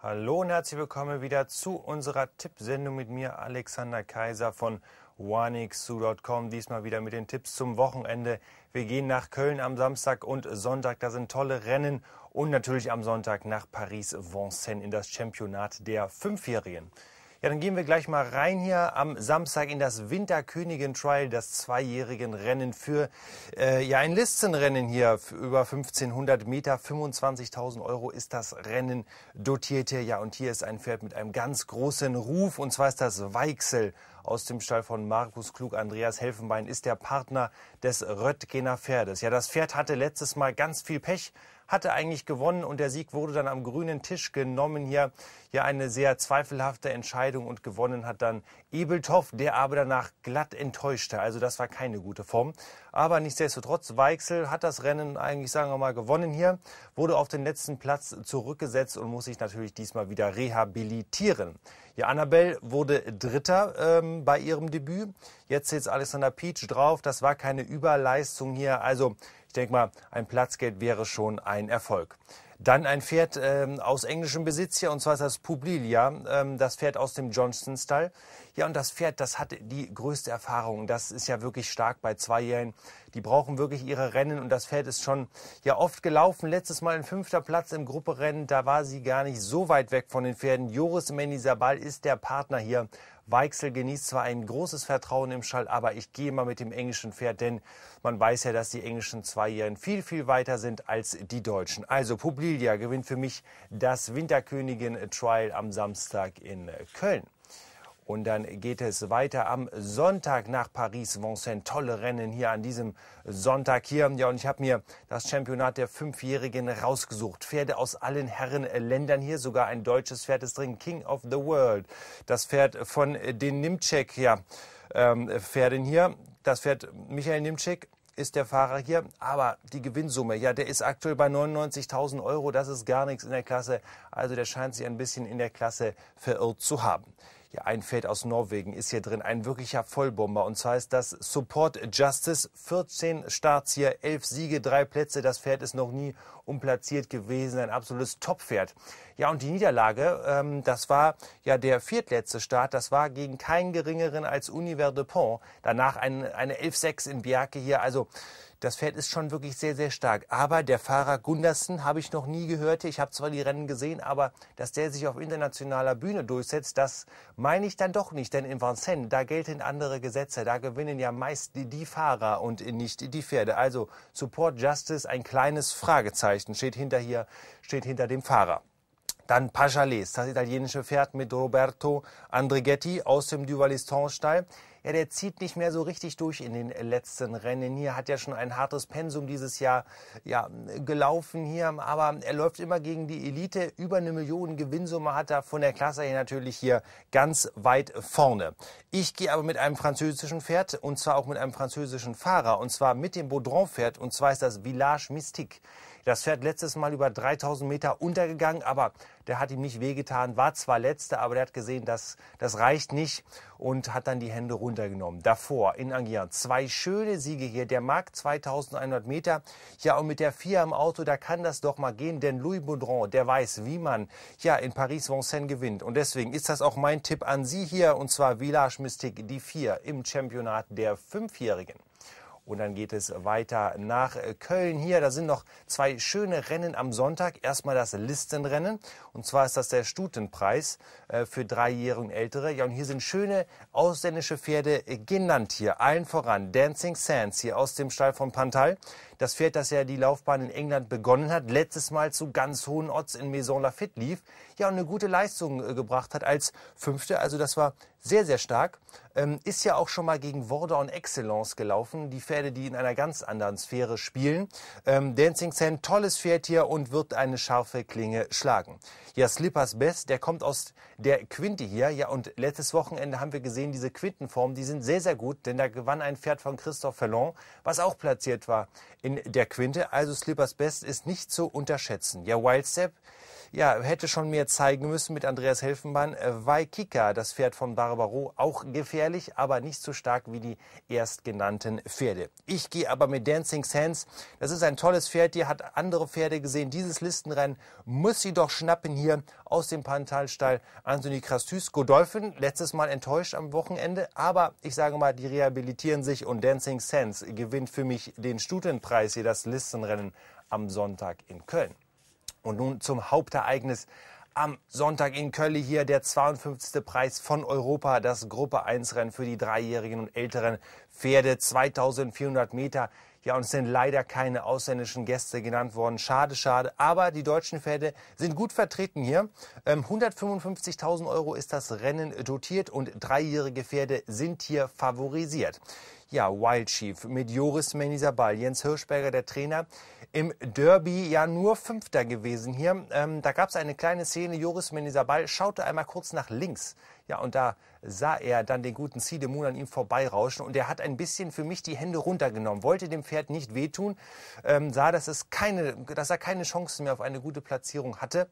Hallo und herzlich willkommen wieder zu unserer Tippsendung mit mir, Alexander Kaiser von onexu.com. Diesmal wieder mit den Tipps zum Wochenende. Wir gehen nach Köln am Samstag und Sonntag. Da sind tolle Rennen. Und natürlich am Sonntag nach Paris-Vincennes in das Championat der Fünfjährigen. Ja, dann gehen wir gleich mal rein hier am Samstag in das Winterkönigin Trial, das zweijährigen Rennen für äh, ja ein Listenrennen hier über 1500 Meter. 25.000 Euro ist das Rennen dotiert hier. Ja, und hier ist ein Pferd mit einem ganz großen Ruf und zwar ist das Weichsel. Aus dem Stall von Markus Klug, Andreas Helfenbein ist der Partner des Röttgener Pferdes. Ja, das Pferd hatte letztes Mal ganz viel Pech, hatte eigentlich gewonnen und der Sieg wurde dann am grünen Tisch genommen. Hier, ja eine sehr zweifelhafte Entscheidung und gewonnen hat dann Ebeltoff, der aber danach glatt enttäuschte. Also das war keine gute Form. Aber nichtsdestotrotz, Weichsel hat das Rennen eigentlich, sagen wir mal, gewonnen hier, wurde auf den letzten Platz zurückgesetzt und muss sich natürlich diesmal wieder rehabilitieren. Ja, Annabelle wurde Dritter ähm, bei ihrem Debüt. Jetzt sitzt Alexander Peach drauf. Das war keine Überleistung hier. Also ich denke mal, ein Platzgeld wäre schon ein Erfolg. Dann ein Pferd ähm, aus englischem Besitz hier, und zwar ist das Publilia, ähm, das Pferd aus dem Johnston Stall. Ja, und das Pferd, das hat die größte Erfahrung. Das ist ja wirklich stark bei Zweijährigen. Die brauchen wirklich ihre Rennen und das Pferd ist schon ja oft gelaufen. Letztes Mal ein fünfter Platz im Grupperennen, da war sie gar nicht so weit weg von den Pferden. Joris Menizabal ist der Partner hier Weichsel genießt zwar ein großes Vertrauen im Schall, aber ich gehe mal mit dem englischen Pferd, denn man weiß ja, dass die englischen Zweijährigen viel, viel weiter sind als die deutschen. Also Publilia gewinnt für mich das Winterkönigin Trial am Samstag in Köln. Und dann geht es weiter am Sonntag nach Paris-Vincennes. Tolle Rennen hier an diesem Sonntag hier. Ja, und ich habe mir das Championat der Fünfjährigen rausgesucht. Pferde aus allen Herrenländern äh, hier. Sogar ein deutsches Pferd ist drin. King of the World. Das Pferd von äh, den Nimczek, ja, ähm, Pferden hier. Das Pferd Michael Nimczek ist der Fahrer hier. Aber die Gewinnsumme, ja, der ist aktuell bei 99.000 Euro. Das ist gar nichts in der Klasse. Also der scheint sich ein bisschen in der Klasse verirrt zu haben. Ja, ein Feld aus Norwegen ist hier drin, ein wirklicher Vollbomber. Und zwar ist das Support Justice. 14 Starts hier, 11 Siege, 3 Plätze. Das Pferd ist noch nie umplatziert gewesen. Ein absolutes Top-Pferd. Ja, und die Niederlage, ähm, das war ja der viertletzte Start. Das war gegen keinen geringeren als Univers de Pont. Danach ein, eine 11-6 in Bjerke hier. Also das Pferd ist schon wirklich sehr, sehr stark. Aber der Fahrer Gundersen habe ich noch nie gehört. Ich habe zwar die Rennen gesehen, aber dass der sich auf internationaler Bühne durchsetzt, das meine ich dann doch nicht. Denn in Vincennes, da gelten andere Gesetze. Da gewinnen ja meist die, die Fahrer und nicht die Pferde. Also Support Justice, ein kleines Fragezeichen steht hinter hier, steht hinter dem Fahrer. Dann Pajalis, das italienische Pferd mit Roberto Andrighetti aus dem Duvaliston-Stall ja, der zieht nicht mehr so richtig durch in den letzten Rennen. Hier hat er schon ein hartes Pensum dieses Jahr ja, gelaufen hier, aber er läuft immer gegen die Elite. Über eine Million Gewinnsumme hat er von der Klasse her natürlich hier ganz weit vorne. Ich gehe aber mit einem französischen Pferd und zwar auch mit einem französischen Fahrer und zwar mit dem Baudron-Pferd und zwar ist das Village Mystique. Das Pferd letztes Mal über 3000 Meter untergegangen, aber der hat ihm nicht wehgetan, war zwar letzter, aber der hat gesehen, dass das reicht nicht und hat dann die Hände runtergenommen. Davor in Angier zwei schöne Siege hier, der Mark 2100 Meter, ja und mit der Vier im Auto, da kann das doch mal gehen, denn Louis Baudron, der weiß, wie man ja in Paris-Vincennes gewinnt und deswegen ist das auch mein Tipp an Sie hier und zwar Village Mystique, die Vier im Championat der Fünfjährigen. Und dann geht es weiter nach äh, Köln hier. Da sind noch zwei schöne Rennen am Sonntag. Erstmal das Listenrennen. Und zwar ist das der Stutenpreis äh, für Dreijährige und Ältere. Ja, und hier sind schöne ausländische Pferde äh, genannt hier. Allen voran Dancing Sands hier aus dem Stall von Pantal. Das Pferd, das ja die Laufbahn in England begonnen hat, letztes Mal zu ganz hohen Odds in Maison Lafitte lief. Ja, und eine gute Leistung gebracht hat als Fünfte. Also das war sehr, sehr stark. Ähm, ist ja auch schon mal gegen Worda und Excellence gelaufen. Die Pferde Pferde, die in einer ganz anderen Sphäre spielen. Ähm, Dancing Sam, tolles Pferd hier und wird eine scharfe Klinge schlagen. Ja, Slippers Best, der kommt aus der Quinte hier. Ja, und letztes Wochenende haben wir gesehen, diese Quintenformen, die sind sehr, sehr gut, denn da gewann ein Pferd von Christoph Fellon, was auch platziert war in der Quinte. Also Slippers Best ist nicht zu unterschätzen. Ja, Wild Step, ja, hätte schon mehr zeigen müssen mit Andreas Helfenbein. Äh, Waikika, das Pferd von Barbaro, auch gefährlich, aber nicht so stark wie die erstgenannten Pferde. Ich gehe aber mit Dancing Sands. Das ist ein tolles Pferd, die hat andere Pferde gesehen. Dieses Listenrennen muss sie doch schnappen hier aus dem Pantalstall. Anthony Krastüs, Godolphin, letztes Mal enttäuscht am Wochenende, aber ich sage mal, die rehabilitieren sich und Dancing Sands gewinnt für mich den Studienpreis hier das Listenrennen am Sonntag in Köln. Und nun zum Hauptereignis. Am Sonntag in Köln hier der 52. Preis von Europa, das Gruppe 1 Rennen für die dreijährigen und älteren Pferde, 2400 Meter. Ja, uns sind leider keine ausländischen Gäste genannt worden. Schade, schade. Aber die deutschen Pferde sind gut vertreten hier. 155.000 ähm, Euro ist das Rennen dotiert und dreijährige Pferde sind hier favorisiert ja, Wild Chief mit Joris Menisabal, Jens Hirschberger, der Trainer, im Derby ja nur Fünfter gewesen hier. Ähm, da gab es eine kleine Szene, Joris Menisabal schaute einmal kurz nach links. Ja, und da sah er dann den guten Sidemun an ihm vorbeirauschen und er hat ein bisschen für mich die Hände runtergenommen, wollte dem Pferd nicht wehtun, ähm, sah, dass, es keine, dass er keine Chancen mehr auf eine gute Platzierung hatte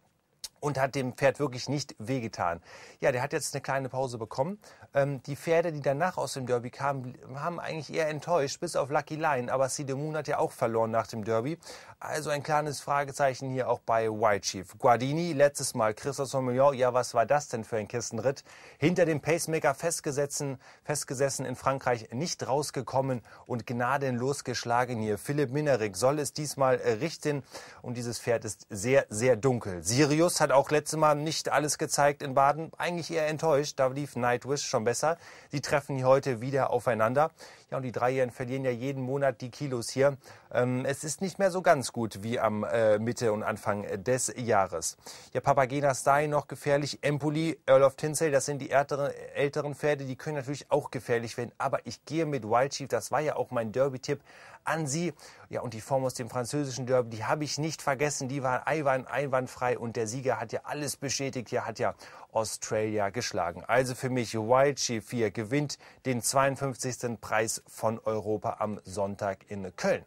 und hat dem Pferd wirklich nicht wehgetan. Ja, der hat jetzt eine kleine Pause bekommen. Ähm, die Pferde, die danach aus dem Derby kamen, haben eigentlich eher enttäuscht, bis auf Lucky Line. Aber Sidemoon hat ja auch verloren nach dem Derby. Also ein kleines Fragezeichen hier auch bei White Chief. Guardini, letztes Mal Christophe Sommelion. Ja, was war das denn für ein Kistenritt? Hinter dem Pacemaker festgesessen, festgesessen in Frankreich, nicht rausgekommen und gnadenlos geschlagen hier. Philipp Minerik soll es diesmal äh, richten. Und dieses Pferd ist sehr, sehr dunkel. Sirius hat auch letztes Mal nicht alles gezeigt in Baden. Eigentlich eher enttäuscht, da lief Nightwish schon besser. Sie treffen hier heute wieder aufeinander. Ja, und die Dreijährigen verlieren ja jeden Monat die Kilos hier. Ähm, es ist nicht mehr so ganz gut wie am äh, Mitte und Anfang äh, des Jahres. Ja, Papagena Dai noch gefährlich. Empoli, Earl of Tinsel, das sind die älteren, älteren Pferde, die können natürlich auch gefährlich werden. Aber ich gehe mit Wild Chief, das war ja auch mein Derby-Tipp, an sie. Ja, und die Form aus dem französischen Derby, die habe ich nicht vergessen. Die war einwand, einwandfrei und der Sieger Amerika hat ja alles bestätigt, hier hat ja Australia geschlagen. Also für mich Wild G4 gewinnt den 52. Preis von Europa am Sonntag in Köln.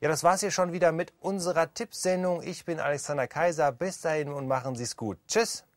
Ja, das war's hier schon wieder mit unserer Tippsendung. Ich bin Alexander Kaiser. Bis dahin und machen Sie's gut. Tschüss.